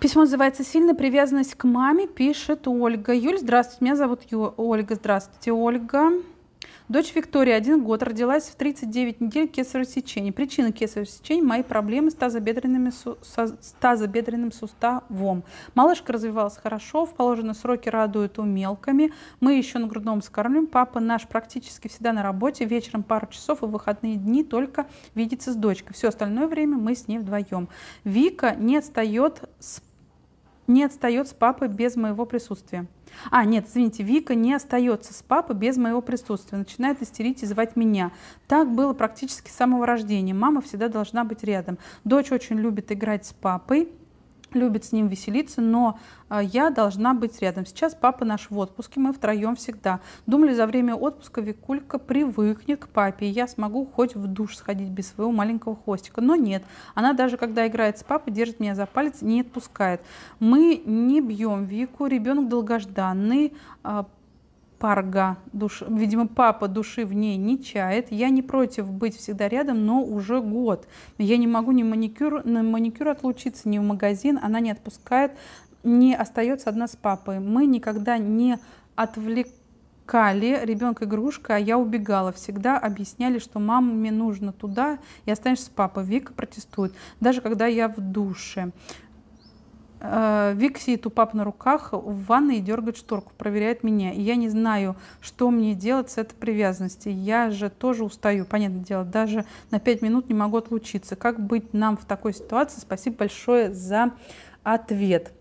Письмо называется «Сильная привязанность к маме», пишет Ольга. Юль, здравствуйте, меня зовут Ю... Ольга. Здравствуйте, Ольга. Дочь Виктория, один год, родилась в 39 недель кесарево сечения. Причина кесарево сечения – мои проблемы с, тазобедренными, су... с тазобедренным суставом. Малышка развивалась хорошо, в положенные сроки радует умелками. Мы еще на грудном скормлем. Папа наш практически всегда на работе. Вечером пару часов и в выходные дни только видится с дочкой. Все остальное время мы с ней вдвоем. Вика не отстает с не отстает с папой без моего присутствия. А, нет, извините, Вика не остается с папой без моего присутствия, начинает истерить и звать меня. Так было практически с самого рождения. Мама всегда должна быть рядом. Дочь очень любит играть с папой, любит с ним веселиться, но а, я должна быть рядом. Сейчас папа наш в отпуске, мы втроем всегда. Думали, за время отпуска Викулька привыкнет к папе, и я смогу хоть в душ сходить без своего маленького хвостика. Но нет, она даже когда играет с папой, держит меня за палец, не отпускает. Мы не бьем Вику, ребенок долгожданный, а, парга. Душ, видимо, папа души в ней не чает. Я не против быть всегда рядом, но уже год. Я не могу ни маникюр, на маникюр отлучиться, ни в магазин. Она не отпускает, не остается одна с папой. Мы никогда не отвлекали Кали, ребенка игрушка, а я убегала. Всегда объясняли, что маме нужно туда, и останешься с папой. Вика протестует, даже когда я в душе. Э, Вик сидит у пап на руках в ванной и дергает шторку, проверяет меня. И я не знаю, что мне делать с этой привязанностью. Я же тоже устаю, понятное дело, даже на 5 минут не могу отлучиться. Как быть нам в такой ситуации? Спасибо большое за ответ.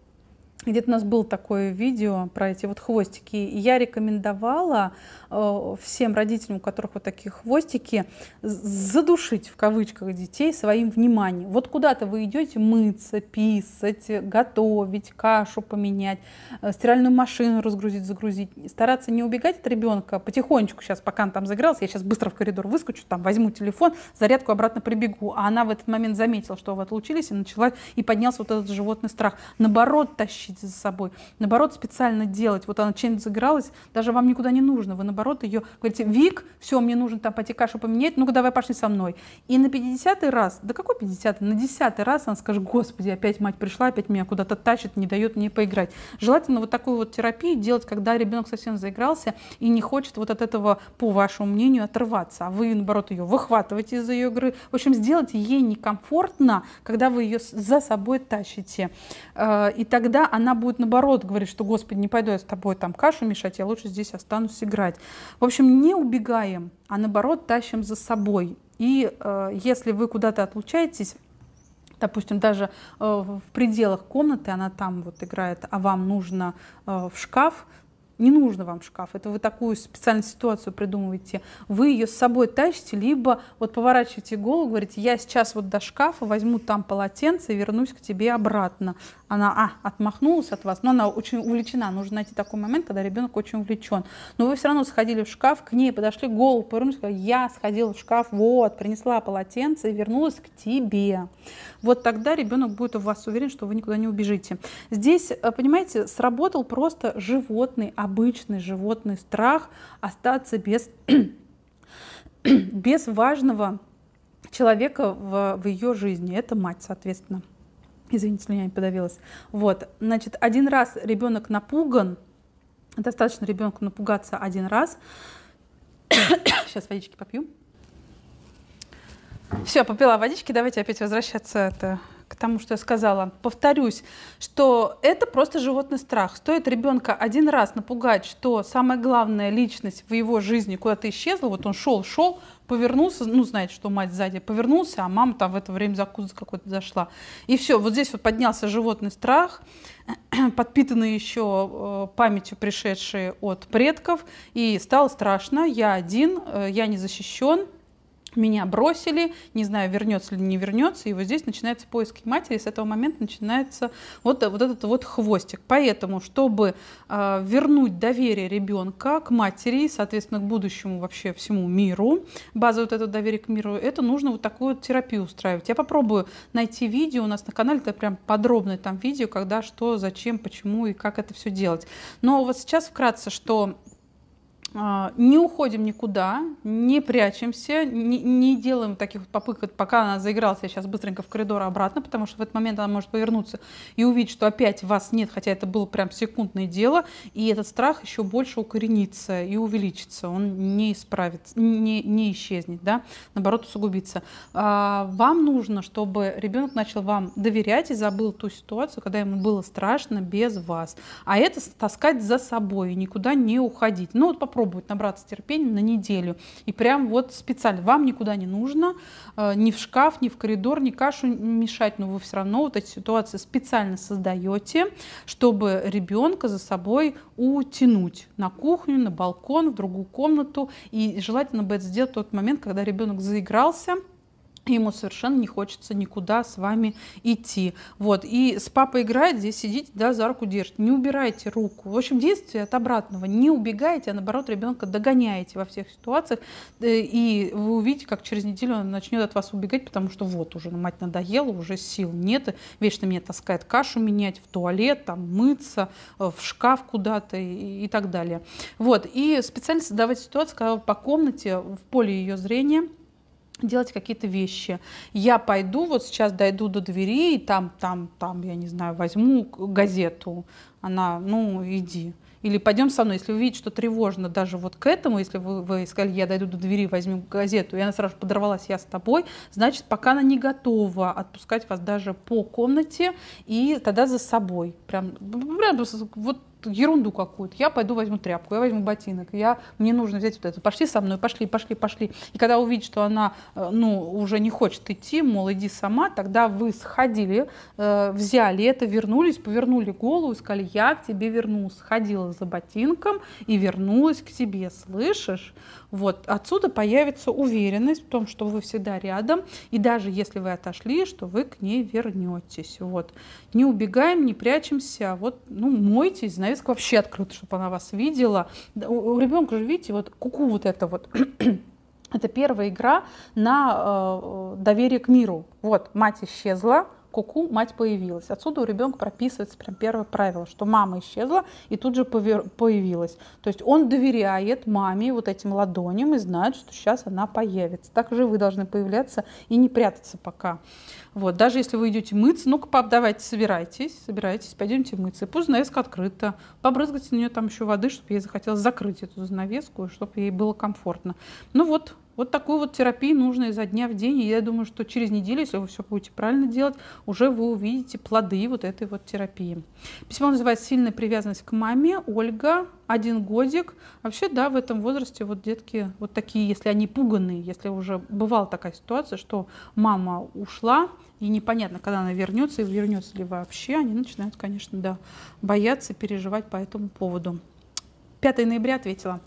Где-то у нас было такое видео про эти вот хвостики. И я рекомендовала э, всем родителям, у которых вот такие хвостики, задушить в кавычках детей своим вниманием. Вот куда-то вы идете мыться, писать, готовить, кашу поменять, э, стиральную машину разгрузить, загрузить. Стараться не убегать от ребенка потихонечку сейчас, пока он там заигрался, я сейчас быстро в коридор выскочу, там возьму телефон, зарядку обратно прибегу. А она в этот момент заметила, что вы отлучились, и начала, и поднялся вот этот животный страх. Наоборот, тащить тащите за собой. Наоборот, специально делать. Вот она чем-нибудь загоралась, даже вам никуда не нужно. Вы, наоборот, ее говорите, Вик, все, мне нужно там пойти кашу поменять, ну-ка давай пошли со мной. И на 50-й раз, да какой 50-й, на 10-й раз она скажет, господи, опять мать пришла, опять меня куда-то тащит, не дает мне поиграть. Желательно вот такую вот терапию делать, когда ребенок совсем заигрался и не хочет вот от этого, по вашему мнению, отрываться. А вы, наоборот, ее выхватываете из за ее игры. В общем, сделать ей некомфортно, когда вы ее за собой тащите. Э, и тогда она она будет наоборот говорить, что, Господи, не пойду я с тобой там кашу мешать, я лучше здесь останусь играть. В общем, не убегаем, а наоборот тащим за собой. И э, если вы куда-то отлучаетесь, допустим, даже э, в пределах комнаты она там вот играет, а вам нужно э, в шкаф, не нужно вам шкаф. Это вы такую специальную ситуацию придумываете. Вы ее с собой тащите, либо вот поворачиваете голову, говорите, я сейчас вот до шкафа возьму там полотенце и вернусь к тебе обратно. Она, а, отмахнулась от вас, но она очень увлечена. Нужно найти такой момент, когда ребенок очень увлечен. Но вы все равно сходили в шкаф, к ней подошли, голову повернулись, сказали, я сходила в шкаф, вот, принесла полотенце и вернулась к тебе. Вот тогда ребенок будет у вас уверен, что вы никуда не убежите. Здесь, э, понимаете, сработал просто животный обычный животный страх остаться без, без важного человека в, в ее жизни. Это мать, соответственно. Извините, меня не подавилась. Вот, значит, один раз ребенок напуган, достаточно ребенку напугаться один раз. Сейчас водички попью. Все, попила водички, давайте опять возвращаться. Это к тому, что я сказала. Повторюсь, что это просто животный страх. Стоит ребенка один раз напугать, что самая главная личность в его жизни куда-то исчезла, вот он шел, шел, повернулся, ну, знаете, что мать сзади, повернулся, а мама там в это время закуска какой-то зашла. И все, вот здесь вот поднялся животный страх, подпитанный еще э, памятью, пришедшей от предков, и стало страшно, я один, э, я не защищен, меня бросили, не знаю, вернется ли не вернется, и вот здесь начинается поиск матери, с этого момента начинается вот, вот этот вот хвостик. Поэтому, чтобы э, вернуть доверие ребенка к матери, соответственно, к будущему вообще всему миру, базу вот этого доверия к миру, это нужно вот такую вот терапию устраивать. Я попробую найти видео, у нас на канале это прям подробное там видео, когда, что, зачем, почему и как это все делать. Но вот сейчас вкратце, что а, не уходим никуда, не прячемся, не, не делаем таких вот попыток, пока она заигралась, я сейчас быстренько в коридор обратно, потому что в этот момент она может повернуться и увидеть, что опять вас нет, хотя это было прям секундное дело, и этот страх еще больше укоренится и увеличится, он не исправится, не, не исчезнет, да, наоборот усугубится. А, вам нужно, чтобы ребенок начал вам доверять и забыл ту ситуацию, когда ему было страшно без вас, а это таскать за собой никуда не уходить. Ну вот попробуйте попробовать набраться терпения на неделю. И прям вот специально. Вам никуда не нужно, э, ни в шкаф, ни в коридор, ни кашу мешать, но вы все равно вот эти ситуации специально создаете, чтобы ребенка за собой утянуть на кухню, на балкон, в другую комнату. И желательно бы это сделать в тот момент, когда ребенок заигрался, ему совершенно не хочется никуда с вами идти. Вот. И с папой играет, здесь сидите, да, за руку держит. Не убирайте руку. В общем, действие от обратного. Не убегайте, а наоборот ребенка догоняете во всех ситуациях. Э, и вы увидите, как через неделю он начнет от вас убегать, потому что вот уже ну, мать надоела, уже сил нет. Вечно меня таскает кашу менять, в туалет, там, мыться, э, в шкаф куда-то и, и так далее. Вот. И специально создавать ситуацию, когда вы по комнате в поле ее зрения – делать какие-то вещи. Я пойду, вот сейчас дойду до двери, и там, там, там, я не знаю, возьму газету. Она, ну, иди. Или пойдем со мной, если вы что тревожно даже вот к этому, если вы, вы сказали, я дойду до двери, возьму газету, и она сразу подорвалась, я с тобой, значит, пока она не готова отпускать вас даже по комнате и тогда за собой. Прям, прям вот ерунду какую-то. Я пойду возьму тряпку, я возьму ботинок, я, мне нужно взять вот это. Пошли со мной, пошли, пошли, пошли. И когда увидит, что она э, ну, уже не хочет идти, мол, иди сама, тогда вы сходили, э, взяли это, вернулись, повернули голову и сказали, я к тебе вернусь. ходила за ботинком и вернулась к тебе, слышишь? Вот отсюда появится уверенность в том, что вы всегда рядом, и даже если вы отошли, что вы к ней вернетесь. Вот. Не убегаем, не прячемся, а вот, ну, мойтесь, знаете, занавеска вообще открыта, чтобы она вас видела. У, у ребенка же, видите, вот куку -ку вот это вот. это первая игра на э, э, доверие к миру. Вот, мать исчезла, куку мать появилась. Отсюда у ребенка прописывается прям первое правило, что мама исчезла и тут же появилась. То есть он доверяет маме вот этим ладоням и знает, что сейчас она появится. Так же вы должны появляться и не прятаться пока. Вот, даже если вы идете мыться, ну-ка, пап, давайте, собирайтесь, собирайтесь, пойдемте мыться. И пусть навеска открыта, побрызгайте на нее там еще воды, чтобы ей захотелось закрыть эту занавеску, чтобы ей было комфортно. Ну вот, вот такую вот терапию нужно изо дня в день. И я думаю, что через неделю, если вы все будете правильно делать, уже вы увидите плоды вот этой вот терапии. Письмо называется «Сильная привязанность к маме». Ольга, один годик. Вообще, да, в этом возрасте вот детки вот такие, если они пуганные, если уже бывала такая ситуация, что мама ушла, и непонятно, когда она вернется, и вернется ли вообще, они начинают, конечно, да, бояться, переживать по этому поводу. 5 ноября ответила.